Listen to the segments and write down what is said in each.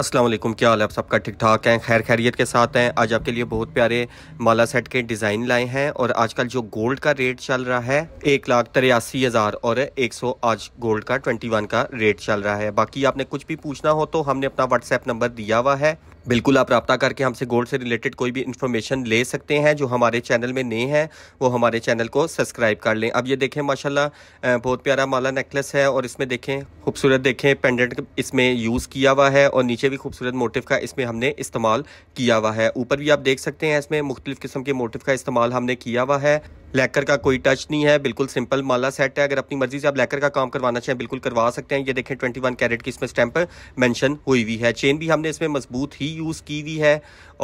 असलम क्या हाल है आप सबका ठीक ठाक हैं खैर खैरियत के साथ हैं आज आपके लिए बहुत प्यारे माला सेट के डिज़ाइन लाए हैं और आजकल जो गोल्ड का रेट चल रहा है एक लाख तिरासी हज़ार और एक सौ आज गोल्ड का ट्वेंटी वन का रेट चल रहा है बाकी आपने कुछ भी पूछना हो तो हमने अपना व्हाट्सएप नंबर दिया हुआ है बिल्कुल आप रब्ता करके हमसे गोल्ड से रिलेटेड कोई भी इन्फॉर्मेशन ले सकते हैं जो हमारे चैनल में नए हैं वो हमारे चैनल को सब्सक्राइब कर लें अब ये देखें माशाल्लाह बहुत प्यारा माला नेकलेस है और इसमें देखें खूबसूरत देखें पेंडेंट इसमें यूज़ किया हुआ है और नीचे भी खूबसूरत मोटिव का इसमें हमने इस्तेमाल किया हुआ है ऊपर भी आप देख सकते हैं इसमें मुख्तलिफ़ किस्म के मोटिव का इस्तेमाल हमने किया हुआ है लैकर का कोई टच नहीं है बिल्कुल सिंपल माला सेट है अगर अपनी मर्जी से आप लैकर का काम करवाना चाहें बिल्कुल करवा सकते हैं ये देखें ट्वेंटी वन कैरेट की इसमें स्टैंप मैंशन हुई हुई है चेन भी हमने इसमें मजबूत ही यूज़ की हुई है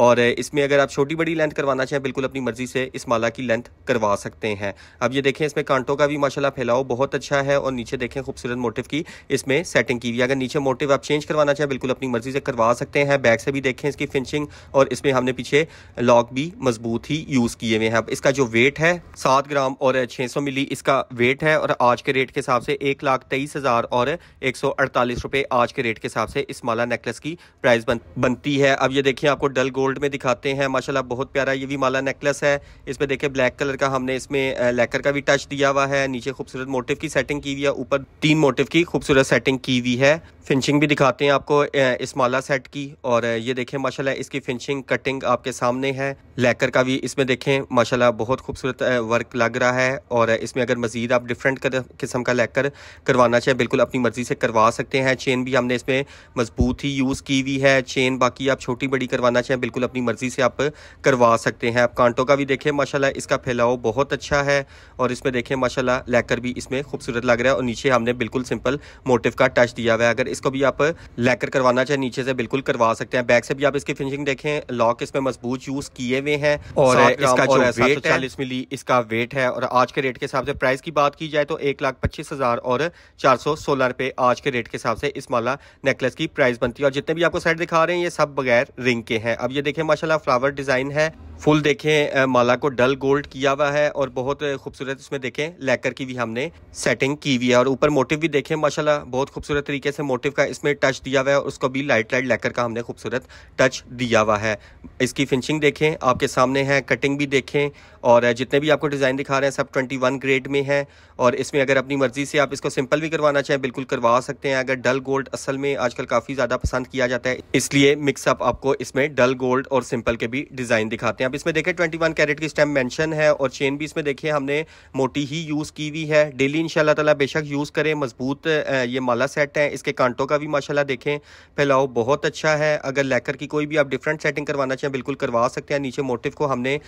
और इसमें अगर आप छोटी बड़ी लेंथ करवाना चाहें बिल्कुल अपनी मर्जी से इस माला की लेंथ करवा सकते हैं अब ये देखें इसमें कांटों का भी माशाला फैलाओ बहुत अच्छा है और नीचे देखें खूबसूरत मोटिव की इसमें सेटिंग की हुई है अगर नीचे मोटिव आप चेंज करवाना चाहें बिल्कुल अपनी मर्जी से करवा सकते हैं बैक से भी देखें इसकी फिनिशिंग और इसमें हमने पीछे लॉक भी मजबूत ही यूज़ किए हुए हैं अब इसका जो वेट है सात ग्राम और छः सौ मिली इसका वेट है और आज के रेट के हिसाब से एक लाख तेईस हज़ार और एक सौ अड़तालीस रुपये आज के रेट के हिसाब से इस माला नेकलेस की प्राइस बन, बनती है अब ये देखिए आपको डल गोल्ड में दिखाते हैं माशाल्लाह बहुत प्यारा ये भी माला नेकलेस है इस पर देखिए ब्लैक कलर का हमने इसमें लेकर का भी टच दिया हुआ है नीचे खूबसूरत मोटिव की सेटिंग की हुई है ऊपर तीन मोटिव की खूबसूरत सेटिंग की हुई है फिनिशिंग भी दिखाते हैं आपको इस माला सेट की और ये देखें माशाल्लाह इसकी फिनिशिंग कटिंग आपके सामने है लेकर का भी इसमें देखें माशाल्लाह बहुत खूबसूरत वर्क लग रहा है और इसमें अगर मज़ीद आप डिफरेंट किस्म का लेकर करवाना चाहें बिल्कुल अपनी मर्ज़ी से करवा सकते हैं चेन भी हमने इसमें मजबूत ही यूज़ की हुई है चेन बाकी आप छोटी बड़ी करवाना चाहें बिल्कुल अपनी मर्ज़ी से आप करवा सकते हैं आप कांटों का भी देखें माशाला इसका फैलाव बहुत अच्छा है और इसमें देखें माशाला लेकर भी इसमें खूबसूरत लग रहा है और नीचे हमने बिल्कुल सिंपल मोटिव का टच दिया हुआ है अगर इसको भी आप लेकर करवाना चाहे नीचे से बिल्कुल करवा सकते हैं बैक से भी आप इसकी फिनिशिंग देखें लॉक इसमें मजबूत यूज किए हुए हैं और इसका जो वेट तो चालीस मिली इसका वेट है और आज के रेट के हिसाब से प्राइस की बात की जाए तो एक लाख पच्चीस हजार और चार सौ सोलह रुपए आज के रेट के हिसाब से इस माला नेकलेस की प्राइस बनती है और जितने भी आपको सेट दिखा रहे हैं ये सब बगैर रिंग के हैं अब ये देखें माशाल्लाह फ्लावर डिजाइन है फुल देखें माला को डल गोल्ड किया हुआ है और बहुत खूबसूरत इसमें देखें लेकर की भी हमने सेटिंग की हुई है और ऊपर मोटिव भी देखें माशाल्लाह बहुत खूबसूरत तरीके से मोटिव का इसमें टच दिया हुआ है और उसको भी लाइट लाइट लेकर का हमने खूबसूरत टच दिया हुआ है इसकी फिनिशिंग देखें आपके सामने है कटिंग भी देखें और जितने भी आपको डिज़ाइन दिखा रहे हैं सब ट्वेंटी ग्रेड में है और इसमें अगर अपनी मर्ज़ी से आप इसको सिंपल भी करवाना चाहें बिल्कुल करवा सकते हैं अगर डल गोल्ड असल में आजकल काफ़ी ज़्यादा पसंद किया जाता है इसलिए मिक्सअप आपको इसमें डल गोल्ड और सिंपल के भी डिज़ाइन दिखाते हैं हैं अब इसमें देखिए 21 कैरेट की स्टैम्प मेंशन है और चेन भी इसमें देखिए हमने मोटी ही यूज़ की हुई है डेली इनशाला तला बेशक यूज़ करें मजबूत ये माला सेट है इसके कांटों का भी माशाला देखें फैलाओ बहुत अच्छा है अगर लेकर की कोई भी आप डिफरेंट सेटिंग करवाना चाहें बिल्कुल करवा सकते हैं नीचे मोटिव को हमने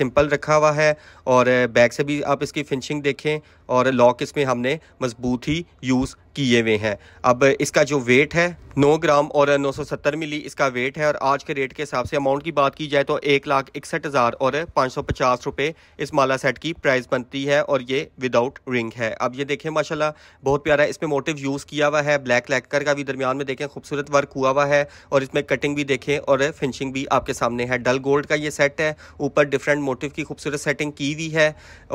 सिंपल रखा हुआ है और बैक से भी आप इसकी फिनिशिंग देखें और लॉक इसमें हमने मजबूत ही यूज़ किए हुए हैं अब इसका जो वेट है 9 ग्राम और 970 मिली इसका वेट है और आज के रेट के हिसाब से अमाउंट की बात की जाए तो एक लाख इकसठ हज़ार और पाँच सौ पचास रुपये इस माला सेट की प्राइस बनती है और ये विदाउट रिंग है अब ये देखें माशाल्लाह बहुत प्यारा इसमें मोटिव यूज़ किया हुआ है ब्लैक लैकर का भी दरमियान में देखें खूबसूरत वर्क हुआ हुआ है और इसमें कटिंग भी देखें और फिनिशिंग भी आपके सामने है डल गोल्ड का ये सेट है ऊपर डिफरेंट मोटिव की खूबसूरत सेटिंग की हुई है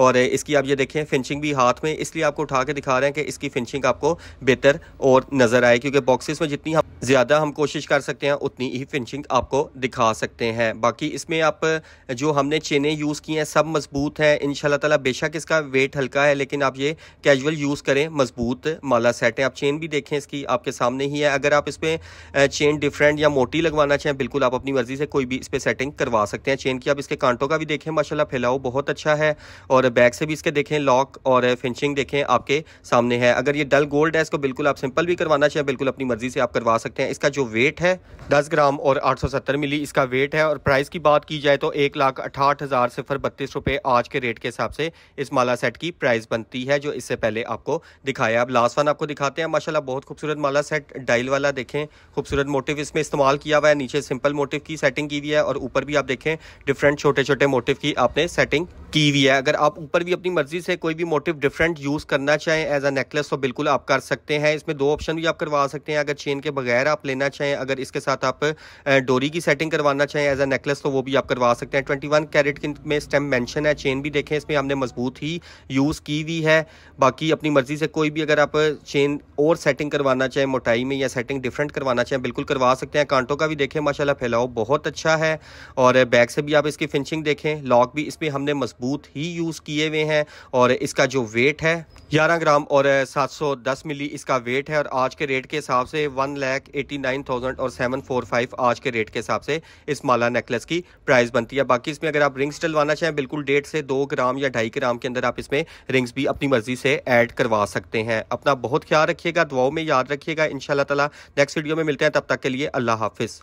और इसकी आप ये देखें फिनिशिंग भी हाथ में इसलिए आपको उठा के दिखा रहे हैं कि इसकी फिनिशिंग आपको बेहतर और नज़र आए क्योंकि बॉक्सेस में जितनी हम ज़्यादा हम कोशिश कर सकते हैं उतनी ही फिनिशिंग आपको दिखा सकते हैं बाकी इसमें आप जो हमने चेनें यूज़ की हैं सब मजबूत हैं इन ताला बेशक इसका वेट हल्का है लेकिन आप ये कैजुअल यूज़ करें मजबूत माला सेट है आप चेन भी देखें इसकी आपके सामने ही है अगर आप इस पर चेन डिफरेंट या मोटी लगवाना चाहें बिल्कुल आप अपनी मर्ज़ी से कोई भी इस पर सेटिंग करवा सकते हैं चेन की आप इसके कांटों का भी देखें माशाला फैलाओ बहुत अच्छा है और बैक से भी इसके देखें लॉक और फिनिशिंग देखें आपके सामने है अगर ये डल गोल्ड है इसको बिल्कुल आप सिंपल भी करवाना चाहिए बिल्कुल अपनी मर्जी से आप करवा सकते हैं इसका जो वेट है दस ग्राम और आठ सौ सत्तर मिली इसका वेट है और प्राइस की बात की जाए तो एक लाख अठाठ हज़ार सिफर बत्तीस रुपये आज के रेट के हिसाब से इस माला सेट की प्राइस बनती है जो इससे पहले आपको दिखाया अब लास्ट वन आपको दिखाते हैं माशाला बहुत खूबसूरत माला सेट डाइल वाला देखें खूबसूरत मोटिव इसमें इस्तेमाल किया हुआ है नीचे सिंपल मोटिव की सेटिंग की हुई है और ऊपर भी आप देखें डिफरेंट छोटे छोटे मोटिव की आपने सेटिंग की हुई है अगर आप ऊपर भी अपनी मर्जी से कोई भी मोटिव डिफरेंट यूज़ करना चाहें एज अ नेकलेस तो बिल्कुल आप कर सकते हैं इसमें दो ऑप्शन भी आप करवा सकते हैं अगर चेन के बगैर आप लेना चाहें अगर इसके साथ आप डोरी की सेटिंग करवाना चाहें एज ए नेकलेस तो वो भी आप करवा सकते हैं ट्वेंटी वन कैरेट में स्टेम मैंशन है चेन भी देखें इसमें हमने मजबूत ही यूज़ की हुई है बाकी अपनी मर्जी से कोई भी अगर आप चेन और सेटिंग करवाना चाहें मोटाई में या सेटिंग डिफरेंट करवाना चाहें बिल्कुल करवा सकते हैं कांटों का भी देखें माशाला फैलाओ बहुत अच्छा है और बैक से भी आप इसकी फिनिशिंग देखें लॉक भी इसमें हमने मजबूत ही यूज़ किए हुए हैं और इसका जो वेट है ग्यारह ग्राम और सात सौ दस मिली अप्रोक्सीमेटली इसका वेट है और आज के रेट के हिसाब से one lakh eighty nine thousand और सेवन फोर फाइव आज के रेट के हिसाब से इस माला नेकलेस की प्राइस बनती है बाकी इसमें अगर आप रिंग्स डलवाना चाहें बिल्कुल डेढ़ से दो ग्राम या ढाई ग्राम के अंदर आप इसमें रिंग्स भी अपनी मर्जी से ऐड करवा सकते हैं अपना बहुत ख्याल रखिएगा दुआओं में याद रखिएगा इन शाह नेक्स्ट वीडियो में मिलते हैं तब तक के लिए अल्लाह हाफिज़